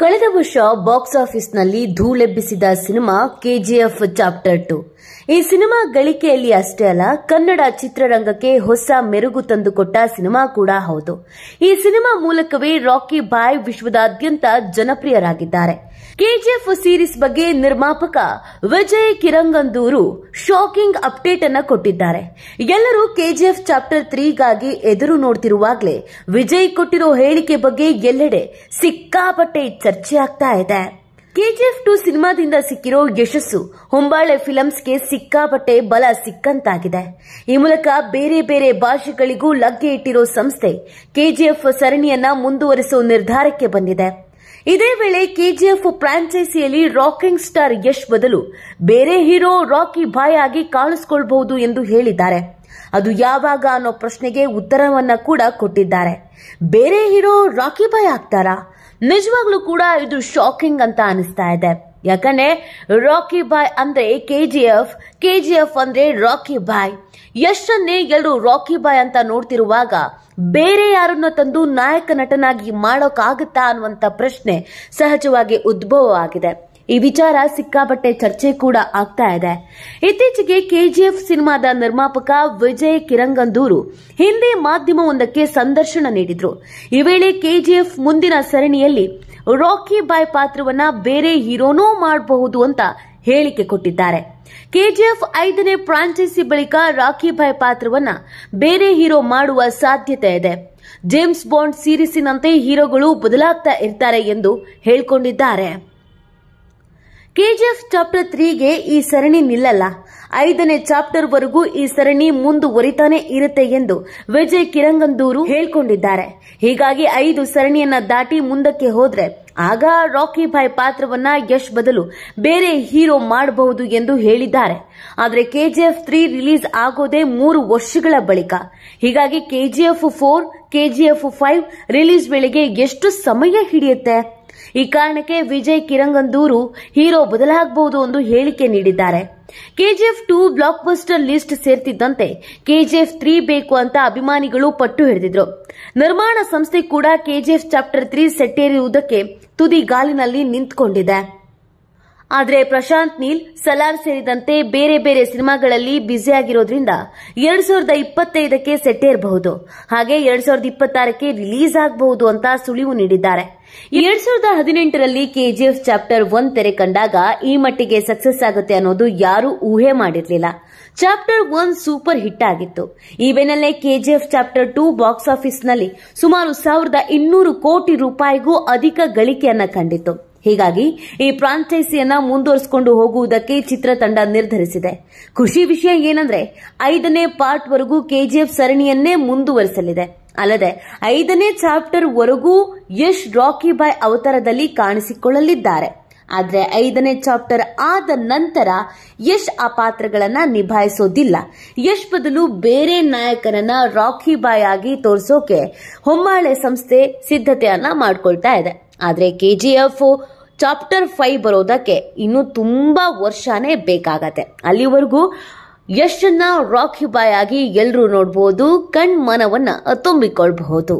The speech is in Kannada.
ಕಳೆದ ವರ್ಷ ಬಾಕ್ಸ್ ಆಫೀಸ್ನಲ್ಲಿ ಧೂಳೆಬ್ಬಿಸಿದ ಸಿನಿಮಾ ಕೆಜಿಎಫ್ ಚಾಪ್ಟರ್ ಟು ಈ ಸಿನಿಮಾ ಗಳಿಕೆಯಲ್ಲಿ ಅಷ್ಟೇ ಅಲ್ಲ ಕನ್ನಡ ಚಿತ್ರರಂಗಕ್ಕೆ ಹೊಸ ಮೆರುಗು ತಂದುಕೊಟ್ಟ ಸಿನಿಮಾ ಕೂಡ ಹೌದು ಈ ಸಿನಿಮಾ ಮೂಲಕವೇ ರಾಕಿ ಬಾಯ್ ವಿಶ್ವದಾದ್ಯಂತ ಜನಪ್ರಿಯರಾಗಿದ್ದಾರೆ ಕೆಜಿಎಫ್ ಸೀರೀಸ್ ಬಗ್ಗೆ ನಿರ್ಮಾಪಕ ವಿಜಯ್ ಕಿರಂಗಂದೂರು ಶಾಕಿಂಗ್ ಅಪ್ಡೇಟ್ ಅನ್ನು ಕೊಟ್ಟಿದ್ದಾರೆ ಎಲ್ಲರೂ ಕೆಜಿಎಫ್ ಚಾಪ್ಟರ್ ತ್ರೀಗಾಗಿ ಎದುರು ನೋಡ್ತಿರುವಾಗಲೇ ವಿಜಯ್ ಕೊಟ್ಟಿರೋ ಹೇಳಿಕೆ ಬಗ್ಗೆ ಎಲ್ಲೆಡೆ ಸಿಕ್ಕಾಪಟ್ಟೆ ಚರ್ಚೆ ಆಗ್ತಾ ಇದೆ ಕೆಜಿಎಫ್ ಟು ಸಿನಿಮಾದಿಂದ ಸಿಕ್ಕಿರೋ ಯಶಸ್ಸು ಹೊಂಬಾಳೆ ಫಿಲಮ್ಸ್ಗೆ ಸಿಕ್ಕಾಪಟ್ಟೆ ಬಲ ಸಿಕ್ಕಂತಾಗಿದೆ ಈ ಮೂಲಕ ಬೇರೆ ಬೇರೆ ಭಾಷೆಗಳಿಗೂ ಲಗ್ಗೆ ಇಟ್ಟಿರೋ ಸಂಸ್ಥೆ ಕೆಜಿಎಫ್ ಸರಣಿಯನ್ನ ಮುಂದುವರಿಸೋ ನಿರ್ಧಾರಕ್ಕೆ ಬಂದಿದೆ ಇದೇ ವೇಳೆ ಕೆಜಿಎಫ್ ಫ್ರಾಂಚೈಸಿಯಲ್ಲಿ ರಾಕಿಂಗ್ ಸ್ಟಾರ್ ಯಶ್ ಬದಲು ಬೇರೆ ಹೀರೋ ರಾಕಿ ಬಾಯ್ ಆಗಿ ಕಾಣಿಸ್ಕೊಳ್ಬಹುದು ಎಂದು ಹೇಳಿದ್ದಾರೆ ಅದು ಯಾವಾಗ ಅನ್ನೋ ಪ್ರಶ್ನೆಗೆ ಉತ್ತರವನ್ನ ಕೂಡ ಕೊಟ್ಟಿದ್ದಾರೆ ಬೇರೆ ಹೀರೋ ರಾಕಿ ಬಾಯ್ ಆಗ್ತಾರಾ ನಿಜವಾಗ್ಲೂ ಕೂಡ ಇದು ಶಾಕಿಂಗ್ ಅಂತ ಅನಿಸ್ತಾ ಇದೆ ಯಾಕಂದ್ರೆ ರಾಕಿ ಬಾಯ್ ಅಂದರೆ ಕೆ ಜಿ ಎಫ್ ಕೆ ಜಿ ಎಫ್ ಅಂದರೆ ರಾಕಿ ಬಾಯ್ ಯಶನ್ನೇ ಎಲ್ಲರೂ ರಾಕಿ ಬಾಯ್ ಅಂತ ನೋಡ್ತಿರುವಾಗ ಬೇರೆ ಯಾರನ್ನ ತಂದು ನಾಯಕ ನಟನಾಗಿ ಮಾಡೋಕ್ಕಾಗುತ್ತಾ ಅನ್ನುವಂಥ ಪ್ರಶ್ನೆ ಸಹಜವಾಗಿ ಉದ್ಭವ ಆಗಿದೆ ಈ ವಿಚಾರ ಸಿಕ್ಕಾಪಟ್ಟೆ ಚರ್ಚೆ ಕೂಡ ಆಗ್ತಾ ಇದೆ ಇತ್ತೀಚೆಗೆ ಕೆಜಿಎಫ್ ಸಿನಿಮಾದ ನಿರ್ಮಾಪಕ ವಿಜಯ್ ಕಿರಂಗಂದೂರು ಹಿಂದಿ ಮಾಧ್ಯಮವೊಂದಕ್ಕೆ ಸಂದರ್ಶನ ನೀಡಿದ್ರು ಈ ವೇಳೆ ಕೆಜಿಎಫ್ ಮುಂದಿನ ಸರಣಿಯಲ್ಲಿ ರಾಕಿ ಬಾಯ್ ಪಾತ್ರವನ್ನ ಬೇರೆ ಹೀರೋನೂ ಮಾಡಬಹುದು ಅಂತ ಹೇಳಿಕೆ ಕೊಟ್ಟಿದ್ದಾರೆ ಕೆಜಿಎಫ್ ಐದನೇ ಫ್ರಾಂಚೈಸಿ ಬಳಿಕ ರಾಖಿ ಬಾಯ್ ಪಾತ್ರವನ್ನ ಬೇರೆ ಹೀರೋ ಮಾಡುವ ಸಾಧ್ಯತೆ ಇದೆ ಜೇಮ್ಸ್ ಬಾಂಡ್ ಸೀರೀಸಿನಂತೆ ಹೀರೋಗಳು ಬದಲಾಗ್ತಾ ಇರ್ತಾರೆ ಎಂದು ಹೇಳಿಕೊಂಡಿದ್ದಾರೆ ಕೆಜಿಎಫ್ ಚಾಪ್ಟರ್ ತ್ರೀಗೆ ಈ ಸರಣಿ ನಿಲ್ಲಲ್ಲ ಐದನೇ ಚಾಪ್ಟರ್ ವರೆಗೂ ಈ ಸರಣಿ ಮುಂದುವರಿತಾನೆ ಇರುತ್ತೆ ಎಂದು ವಿಜಯ್ ಕಿರಂಗಂದೂರು ಹೇಳಿಕೊಂಡಿದ್ದಾರೆ ಹೀಗಾಗಿ ಐದು ಸರಣಿಯನ್ನ ದಾಟಿ ಮುಂದಕ್ಕೆ ಹೋದ್ರೆ ಆಗ ರಾಕಿ ಭಾಯ್ ಪಾತ್ರವನ್ನ ಯಶ್ ಬದಲು ಬೇರೆ ಹೀರೋ ಮಾಡಬಹುದು ಎಂದು ಹೇಳಿದ್ದಾರೆ ಆದರೆ ಕೆಜಿಎಫ್ ತ್ರೀ ರಿಲೀಸ್ ಆಗೋದೇ ಮೂರು ವರ್ಷಗಳ ಬಳಿಕ ಹೀಗಾಗಿ KGF four KGF five release ವೇಳೆಗೆ ಎಷ್ಟು ಸಮಯ ಹಿಡಿಯುತ್ತೆ ಈ ಕಾರಣಕ್ಕೆ ವಿಜಯ್ ಕಿರಂಗಂದೂರು ಹೀರೋ ಬದಲಾಗಬಹುದು ಎಂದು ಹೇಳಿಕೆ ನೀಡಿದ್ದಾರೆ KGF two blockbuster list ಸೇರ್ತಿದ್ದಂತೆ ಕೆಜಿಎಫ್ ತ್ರೀ ಬೇಕು ಅಂತ ಅಭಿಮಾನಿಗಳು ಪಟ್ಟು ಹಿಡಿದಿದ್ರು ನಿರ್ಮಾಣ ಸಂಸ್ಥೆ ಕೂಡ ಕೆಜಿಎಫ್ ಚಾಪ್ಟರ್ ತ್ರೀ ಸೆಟ್ಟೇರಿರುವುದಕ್ಕೆ ತುದಿ ಗಾಲಿನಲ್ಲಿ ನಿಂತ್ಕೊಂಡಿದೆ ಆದರೆ ಪ್ರಶಾಂತ್ ನೀಲ್ ಸಲಾರ್ ಸೇರಿದಂತೆ ಬೇರೆ ಬೇರೆ ಸಿನಿಮಾಗಳಲ್ಲಿ ಬ್ಯುಸಿಯಾಗಿರೋದ್ರಿಂದ ಎರಡ್ ಸಾವಿರದ ಇಪ್ಪತ್ತೈದಕ್ಕೆ ಸೆಟ್ಟೇರಬಹುದು ಹಾಗೆ ಎರಡ್ ಸಾವಿರದ ಇಪ್ಪತ್ತಾರಕ್ಕೆ ರಿಲೀಸ್ ಆಗಬಹುದು ಅಂತ ಸುಳಿವು ನೀಡಿದ್ದಾರೆ ಎರಡ್ ಸಾವಿರದ ಹದಿನೆಂಟರಲ್ಲಿ ಕೆಜಿಎಫ್ ಚಾಪ್ಟರ್ ಒನ್ ತೆರೆ ಕಂಡಾಗ ಈ ಮಟ್ಟಿಗೆ ಸಕ್ಸಸ್ ಆಗುತ್ತೆ ಅನ್ನೋದು ಯಾರೂ ಊಹೆ ಮಾಡಿರಲಿಲ್ಲ ಚಾಪ್ಟರ್ ಒನ್ ಸೂಪರ್ ಹಿಟ್ ಆಗಿತ್ತು ಈ ಬೆನ್ನಲ್ಲೇ ಕೆಜಿಎಫ್ ಚಾಪ್ಟರ್ ಟೂ ಬಾಕ್ಸ್ ಆಫೀಸ್ನಲ್ಲಿ ಸುಮಾರು ಸಾವಿರದ ಇನ್ನೂರು ಕೋಟಿ ರೂಪಾಯಿಗೂ ಅಧಿಕ ಗಳಿಕೆಯನ್ನ ಕಂಡಿತು ಹೀಗಾಗಿ ಈ ಫ್ರಾಂಚೈಸಿಯನ್ನ ಮುಂದುವರಿಸಿಕೊಂಡು ಹೋಗುವುದಕ್ಕೆ ಚಿತ್ರತಂಡ ನಿರ್ಧರಿಸಿದೆ ಖುಷಿ ವಿಷಯ ಏನಂದ್ರೆ ಐದನೇ ಪಾರ್ಟ್ ವರೆಗೂ ಕೆಜಿಎಫ್ ಸರಣಿಯನ್ನೇ ಮುಂದುವರಿಸಲಿದೆ ಅಲ್ಲದೆ ಐದನೇ ಚಾಪ್ಟರ್ ವರೆಗೂ ಯಶ್ ರಾಕಿ ಬಾಯ್ ಅವತಾರದಲ್ಲಿ ಕಾಣಿಸಿಕೊಳ್ಳಲಿದ್ದಾರೆ ಆದರೆ ಐದನೇ ಚಾಪ್ಟರ್ ಆದ ನಂತರ ಯಶ್ ಆ ಪಾತ್ರಗಳನ್ನ ನಿಭಾಯಿಸೋದಿಲ್ಲ ಯಶ್ ಬದಲು ಬೇರೆ ನಾಯಕನನ್ನ ರಾಕಿ ಬಾಯ್ ಆಗಿ ತೋರಿಸೋಕೆ ಹೊಮ್ಮಾಳೆ ಸಂಸ್ಥೆ ಸಿದ್ಧತೆಯನ್ನ ಮಾಡಿಕೊಳ್ತಾ ಇದೆ ಆದರೆ ಕೆ ಜಿ ಎಫ್ ಚಾಪ್ಟರ್ ಫೈವ್ ಬರೋದಕ್ಕೆ ಇನ್ನೂ ತುಂಬ ವರ್ಷನೇ ಬೇಕಾಗತ್ತೆ ಅಲ್ಲಿವರೆಗೂ ಯಶನ್ನ ರಾಕಿ ಬಾಯ್ ಆಗಿ ಎಲ್ಲರೂ ನೋಡ್ಬೋದು ಕಣ್ಮನವನ್ನು ತುಂಬಿಕೊಳ್ಬಹುದು